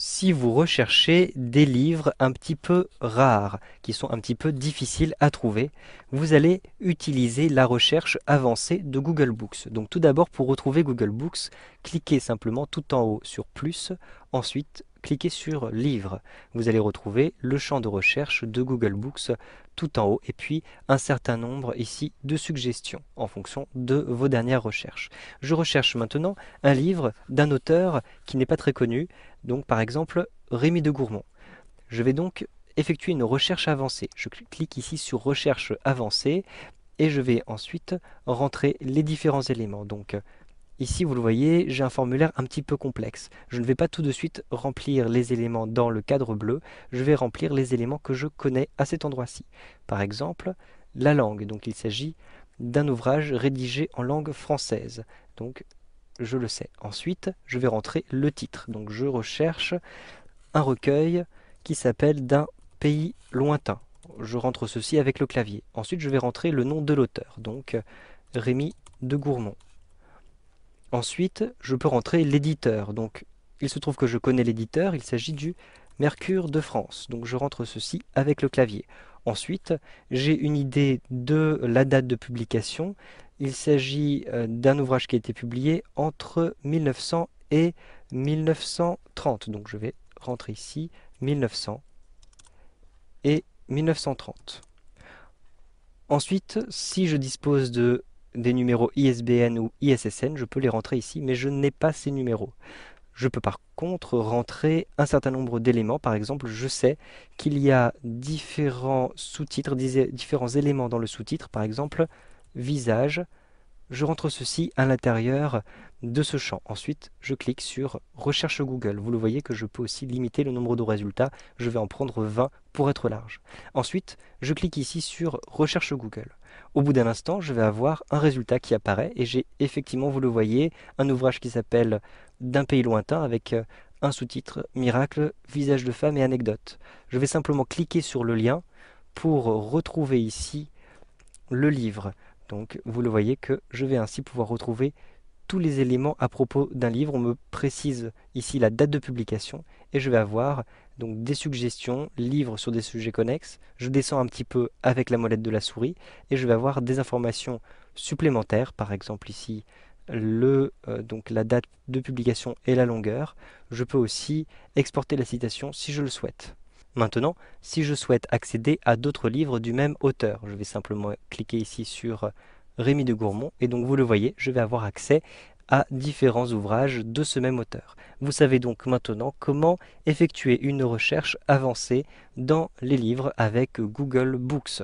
si vous recherchez des livres un petit peu rares, qui sont un petit peu difficiles à trouver, vous allez utiliser la recherche avancée de Google Books. Donc tout d'abord, pour retrouver Google Books, cliquez simplement tout en haut sur Plus, ensuite cliquez sur Livres. Vous allez retrouver le champ de recherche de Google Books tout en haut et puis un certain nombre ici de suggestions en fonction de vos dernières recherches. Je recherche maintenant un livre d'un auteur qui n'est pas très connu, donc par exemple Rémi de Gourmont. Je vais donc effectuer une recherche avancée. Je clique ici sur recherche avancée et je vais ensuite rentrer les différents éléments. Donc Ici, vous le voyez, j'ai un formulaire un petit peu complexe. Je ne vais pas tout de suite remplir les éléments dans le cadre bleu, je vais remplir les éléments que je connais à cet endroit-ci. Par exemple, la langue, donc il s'agit d'un ouvrage rédigé en langue française. Donc, je le sais. Ensuite, je vais rentrer le titre. Donc, je recherche un recueil qui s'appelle d'un pays lointain. Je rentre ceci avec le clavier. Ensuite, je vais rentrer le nom de l'auteur, donc Rémi de Gourmont. Ensuite, je peux rentrer l'éditeur. Donc, il se trouve que je connais l'éditeur, il s'agit du Mercure de France. Donc, je rentre ceci avec le clavier. Ensuite, j'ai une idée de la date de publication. Il s'agit euh, d'un ouvrage qui a été publié entre 1900 et 1930. Donc, je vais rentrer ici 1900 et 1930. Ensuite, si je dispose de des numéros ISBN ou ISSN, je peux les rentrer ici, mais je n'ai pas ces numéros. Je peux par contre rentrer un certain nombre d'éléments. Par exemple, je sais qu'il y a différents sous-titres, différents éléments dans le sous-titre. Par exemple, visage. Je rentre ceci à l'intérieur de ce champ. Ensuite, je clique sur Recherche Google. Vous le voyez que je peux aussi limiter le nombre de résultats. Je vais en prendre 20 pour être large. Ensuite, je clique ici sur Recherche Google. Au bout d'un instant, je vais avoir un résultat qui apparaît et j'ai effectivement, vous le voyez, un ouvrage qui s'appelle D'un pays lointain avec euh, un sous-titre Miracle, visage de femme et anecdote. Je vais simplement cliquer sur le lien pour retrouver ici le livre. Donc vous le voyez que je vais ainsi pouvoir retrouver tous les éléments à propos d'un livre. On me précise ici la date de publication et je vais avoir donc des suggestions, livres sur des sujets connexes, je descends un petit peu avec la molette de la souris et je vais avoir des informations supplémentaires, par exemple ici le, euh, donc la date de publication et la longueur. Je peux aussi exporter la citation si je le souhaite. Maintenant, si je souhaite accéder à d'autres livres du même auteur, je vais simplement cliquer ici sur euh, Rémi de Gourmont et donc vous le voyez, je vais avoir accès à différents ouvrages de ce même auteur. Vous savez donc maintenant comment effectuer une recherche avancée dans les livres avec Google Books.